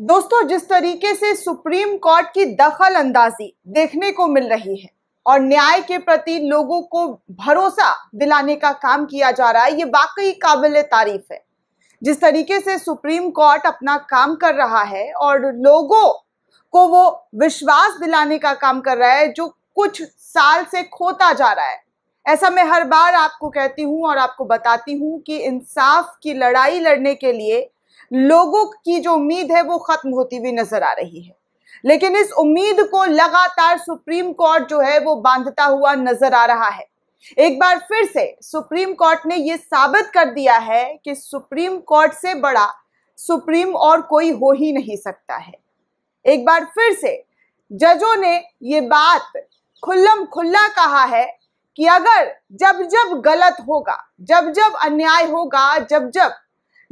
दोस्तों जिस तरीके से सुप्रीम कोर्ट की दखल अंदाजी देखने को मिल रही है और न्याय के प्रति लोगों को भरोसा दिलाने का काम किया जा रहा है ये वाकई काबिल तारीफ है जिस तरीके से सुप्रीम कोर्ट अपना काम कर रहा है और लोगों को वो विश्वास दिलाने का काम कर रहा है जो कुछ साल से खोता जा रहा है ऐसा मैं हर बार आपको कहती हूँ और आपको बताती हूँ कि इंसाफ की लड़ाई लड़ने के लिए लोगों की जो उम्मीद है वो खत्म होती हुई नजर आ रही है लेकिन इस उम्मीद को लगातार सुप्रीम कोर्ट जो है वो बांधता हुआ नजर आ रहा है एक बार फिर से सुप्रीम कोर्ट ने यह साबित कर दिया है कि सुप्रीम कोर्ट से बड़ा सुप्रीम और कोई हो ही नहीं सकता है एक बार फिर से जजों ने यह बात खुल्लम खुल्ला कहा है कि अगर जब जब गलत होगा जब जब अन्याय होगा जब जब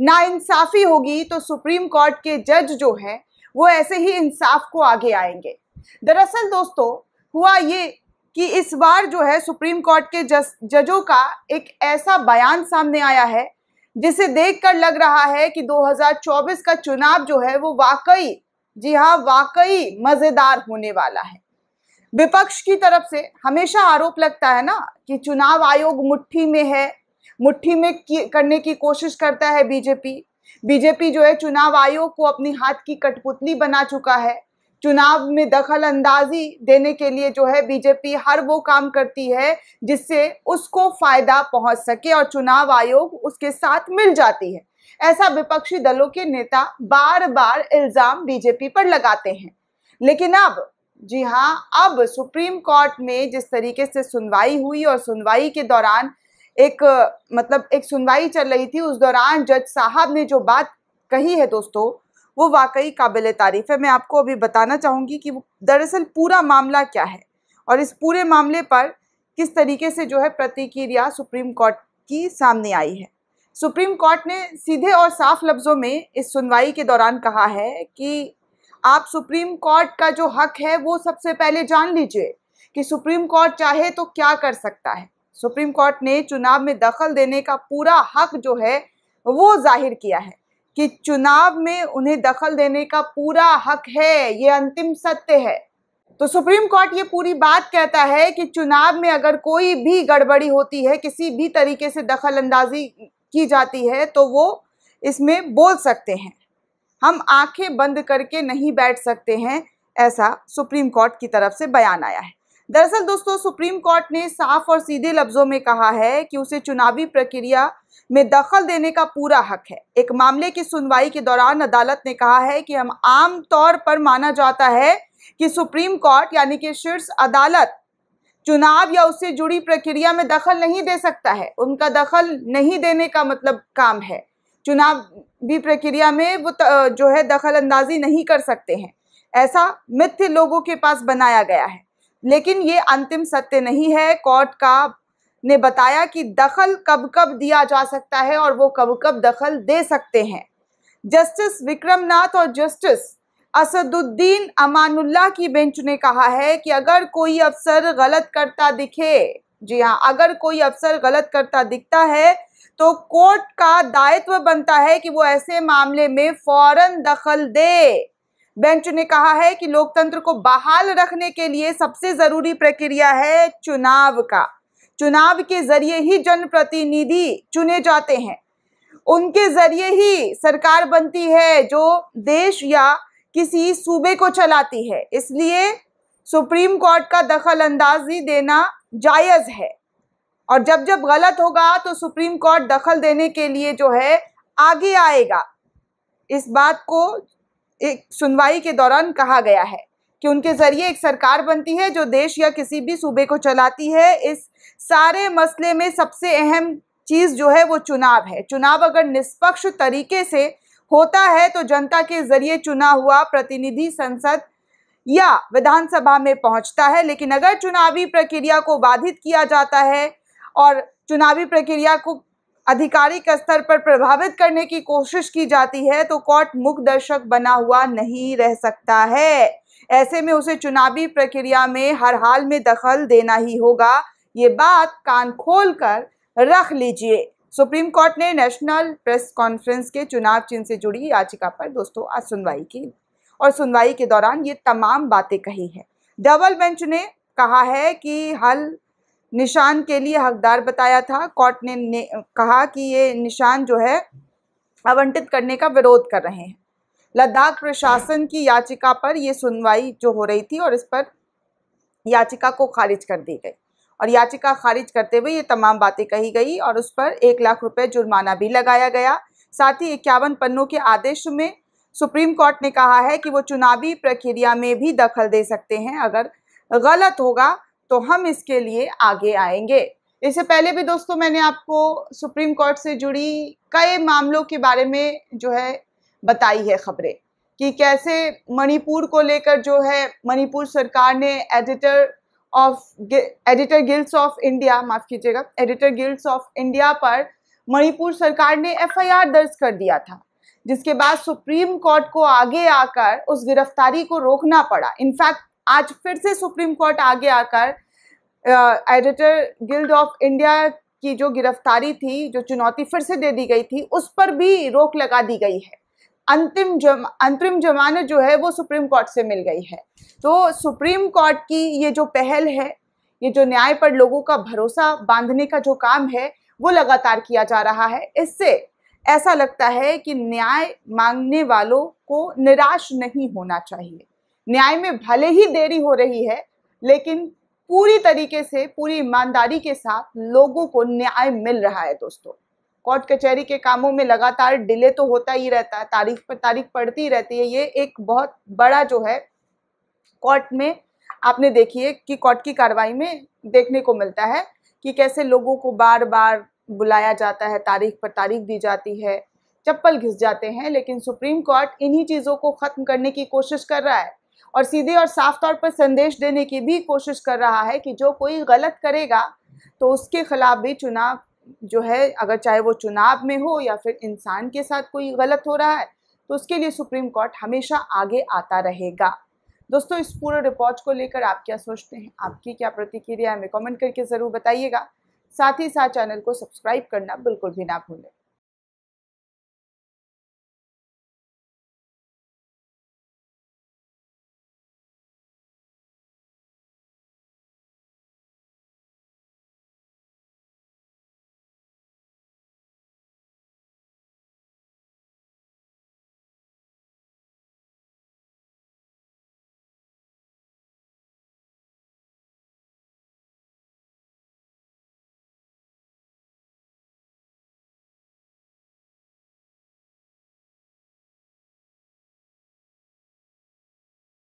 नाइंसाफ़ी होगी तो सुप्रीम कोर्ट के जज जो हैं वो ऐसे ही इंसाफ को आगे आएंगे दरअसल दोस्तों हुआ ये कि इस बार जो है सुप्रीम कोर्ट के जज जजों का एक ऐसा बयान सामने आया है जिसे देखकर लग रहा है कि 2024 का चुनाव जो है वो वाकई जी हाँ वाकई मज़ेदार होने वाला है विपक्ष की तरफ से हमेशा आरोप लगता है ना कि चुनाव आयोग मुट्ठी में है मुट्ठी में करने की कोशिश करता है बीजेपी बीजेपी जो है चुनाव आयोग को अपनी हाथ की कठपुतली बना चुका है चुनाव में दखल अंदाजी देने के लिए जो है बीजेपी हर वो काम करती है जिससे उसको फायदा पहुंच सके और चुनाव आयोग उसके साथ मिल जाती है ऐसा विपक्षी दलों के नेता बार बार इल्जाम बीजेपी पर लगाते हैं लेकिन अब जी हाँ अब सुप्रीम कोर्ट में जिस तरीके से सुनवाई हुई और सुनवाई के दौरान एक मतलब एक सुनवाई चल रही थी उस दौरान जज साहब ने जो बात कही है दोस्तों वो वाकई काबिल तारीफ है मैं आपको अभी बताना चाहूँगी कि दरअसल पूरा मामला क्या है और इस पूरे मामले पर किस तरीके से जो है प्रतिक्रिया सुप्रीम कोर्ट की सामने आई है सुप्रीम कोर्ट ने सीधे और साफ लफ्ज़ों में इस सुनवाई के दौरान कहा है कि आप सुप्रीम कोर्ट का जो हक है वो सबसे पहले जान लीजिए कि सुप्रीम कोर्ट चाहे तो क्या कर सकता है सुप्रीम कोर्ट ने चुनाव में दखल देने का पूरा हक जो है वो जाहिर किया है कि चुनाव में उन्हें दखल देने का पूरा हक है ये अंतिम सत्य है तो सुप्रीम कोर्ट ये पूरी बात कहता है कि चुनाव में अगर कोई भी गड़बड़ी होती है किसी भी तरीके से दखल अंदाजी की जाती है तो वो इसमें बोल सकते हैं हम आंखें बंद करके नहीं बैठ सकते हैं ऐसा सुप्रीम कोर्ट की तरफ से बयान आया है दरअसल दोस्तों सुप्रीम कोर्ट ने साफ और सीधे लफ्जों में कहा है कि उसे चुनावी प्रक्रिया में दखल देने का पूरा हक है एक मामले की सुनवाई के दौरान अदालत ने कहा है कि हम आम तौर पर माना जाता है कि सुप्रीम कोर्ट यानी कि शीर्ष अदालत चुनाव या उससे जुड़ी प्रक्रिया में दखल नहीं दे सकता है उनका दखल नहीं देने का मतलब काम है भी प्रक्रिया में वो जो है दखल अंदाजी नहीं कर सकते हैं ऐसा मिथ्य लोगों के पास बनाया गया है लेकिन ये अंतिम सत्य नहीं है कोर्ट का ने बताया कि दखल कब कब दिया जा सकता है और वो कब कब दखल दे सकते हैं जस्टिस विक्रमनाथ और जस्टिस असदुद्दीन अमानुल्ला की बेंच ने कहा है कि अगर कोई अफसर गलत करता दिखे जी हाँ अगर कोई अफसर गलत करता दिखता है तो कोर्ट का दायित्व बनता है कि वो ऐसे मामले में फौरन दखल दे बेंच ने कहा है कि लोकतंत्र को बहाल रखने के लिए सबसे जरूरी प्रक्रिया है चुनाव का चुनाव के जरिए ही जनप्रतिनिधि चुने जाते हैं उनके जरिए ही सरकार बनती है जो देश या किसी सूबे को चलाती है इसलिए सुप्रीम कोर्ट का दखल अंदाजी देना जायज़ है और जब जब गलत होगा तो सुप्रीम कोर्ट दखल देने के लिए जो है आगे आएगा इस बात को एक सुनवाई के दौरान कहा गया है कि उनके जरिए एक सरकार बनती है जो देश या किसी भी सूबे को चलाती है इस सारे मसले में सबसे अहम चीज़ जो है वो चुनाव है चुनाव अगर निष्पक्ष तरीके से होता है तो जनता के जरिए चुना हुआ प्रतिनिधि संसद या विधानसभा में पहुंचता है लेकिन अगर चुनावी प्रक्रिया को बाधित किया जाता है और चुनावी प्रक्रिया को आधिकारिक स्तर पर प्रभावित करने की कोशिश की जाती है तो कोर्ट मुख दर्शक बना हुआ नहीं रह सकता है ऐसे में उसे चुनावी प्रक्रिया में हर हाल में दखल देना ही होगा ये बात कान खोल कर रख लीजिए सुप्रीम कोर्ट ने नेशनल प्रेस कॉन्फ्रेंस के चुनाव चिन्ह से जुड़ी याचिका पर दोस्तों आज सुनवाई की और सुनवाई के दौरान ये तमाम बातें कही हैं डबल बेंच ने कहा है कि हल निशान के लिए हकदार बताया था कोर्ट ने, ने कहा कि ये निशान जो है आवंटित करने का विरोध कर रहे हैं लद्दाख प्रशासन की याचिका पर यह सुनवाई जो हो रही थी और इस पर याचिका को खारिज कर दी गई और याचिका खारिज करते हुए ये तमाम बातें कही गई और उस पर एक लाख रुपए जुर्माना भी लगाया गया साथ ही इक्यावन पन्नों के आदेश में सुप्रीम कोर्ट ने कहा है कि वो चुनावी प्रक्रिया में भी दखल दे सकते हैं अगर गलत होगा तो हम इसके लिए आगे आएंगे इससे पहले भी दोस्तों मैंने आपको सुप्रीम कोर्ट से जुड़ी कई मामलों के बारे में जो है बताई है खबरें कि कैसे मणिपुर को लेकर जो है मणिपुर सरकार ने editor of editor guilds of India माफ़ कीजिएगा एडिटर गिल्ड्स ऑफ इंडिया पर मणिपुर सरकार ने एफआईआर दर्ज कर दिया था जिसके बाद सुप्रीम कोर्ट को आगे आकर उस गिरफ्तारी को रोकना पड़ा इनफैक्ट आज फिर से सुप्रीम कोर्ट आगे आकर एडिटर गिल्ड ऑफ इंडिया की जो गिरफ्तारी थी जो चुनौती फिर से दे दी गई थी उस पर भी रोक लगा दी गई है अंतिम जम अंतरिम जमानत जो है वो सुप्रीम कोर्ट से मिल गई है तो सुप्रीम कोर्ट की ये जो पहल है ये जो न्याय पर लोगों का भरोसा बांधने का जो काम है वो लगातार किया जा रहा है इससे ऐसा लगता है कि न्याय मांगने वालों को निराश नहीं होना चाहिए न्याय में भले ही देरी हो रही है लेकिन पूरी तरीके से पूरी ईमानदारी के साथ लोगों को न्याय मिल रहा है दोस्तों कोर्ट कचहरी के कामों में लगातार डिले तो होता ही रहता है तारीख पर तारीख पड़ती रहती है ये एक बहुत बड़ा जो है कोर्ट में आपने देखिए कि कोर्ट की कार्रवाई में देखने को मिलता है कि कैसे लोगों को बार बार बुलाया जाता है तारीख पर तारीख दी जाती है चप्पल घिस जाते हैं लेकिन सुप्रीम कोर्ट इन्हीं चीज़ों को ख़त्म करने की कोशिश कर रहा है और सीधे और साफ तौर पर संदेश देने की भी कोशिश कर रहा है कि जो कोई गलत करेगा तो उसके खिलाफ भी चुनाव जो है अगर चाहे वो चुनाव में हो या फिर इंसान के साथ कोई गलत हो रहा है तो उसके लिए सुप्रीम कोर्ट हमेशा आगे आता रहेगा दोस्तों इस पूरे रिपोर्ट को लेकर आप क्या सोचते हैं आपकी क्या प्रतिक्रिया हमें कमेंट करके ज़रूर बताइएगा साथ ही साथ चैनल को सब्सक्राइब करना बिल्कुल भी ना भूलें